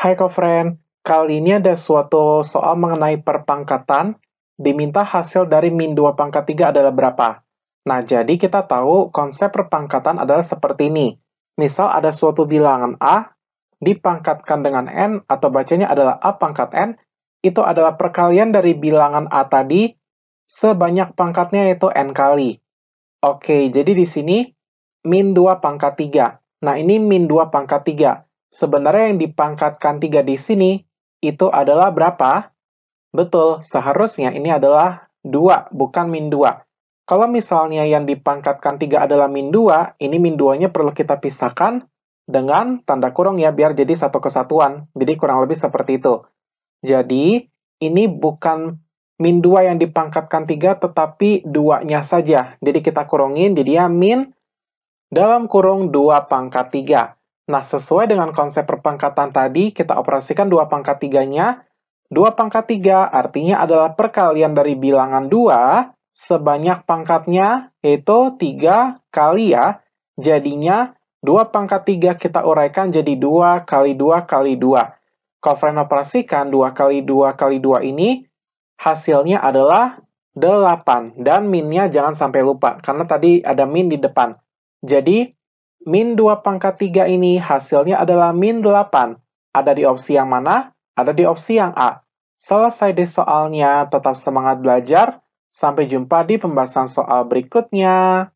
Hai co-friend, kali ini ada suatu soal mengenai perpangkatan. Diminta hasil dari min 2 pangkat 3 adalah berapa. Nah, jadi kita tahu konsep perpangkatan adalah seperti ini. Misal ada suatu bilangan A dipangkatkan dengan N atau bacanya adalah A pangkat N, itu adalah perkalian dari bilangan A tadi sebanyak pangkatnya yaitu N kali. Oke, jadi di sini min 2 pangkat 3. Nah, ini min 2 pangkat 3 sebenarnya yang dipangkatkan tiga di sini itu adalah berapa? Betul, seharusnya ini adalah 2, bukan min 2. Kalau misalnya yang dipangkatkan 3 adalah min 2, ini min 2-nya perlu kita pisahkan dengan tanda kurung ya, biar jadi satu kesatuan. Jadi kurang lebih seperti itu. Jadi, ini bukan min 2 yang dipangkatkan 3, tetapi 2-nya saja. Jadi kita kurungin, jadi ya min dalam kurung 2 pangkat 3. Nah, sesuai dengan konsep perpangkatan tadi, kita operasikan dua pangkat tiganya. Dua pangkat tiga artinya adalah perkalian dari bilangan dua sebanyak pangkatnya, yaitu tiga kali ya. Jadinya, dua pangkat tiga kita uraikan jadi dua kali dua kali dua. Kalau kalian operasikan dua kali dua kali dua ini, hasilnya adalah 8. Dan minnya jangan sampai lupa, karena tadi ada min di depan. Jadi, min 2 pangkat 3 ini hasilnya adalah min 8. Ada di opsi yang mana? Ada di opsi yang A. Selesai deh soalnya, tetap semangat belajar. Sampai jumpa di pembahasan soal berikutnya.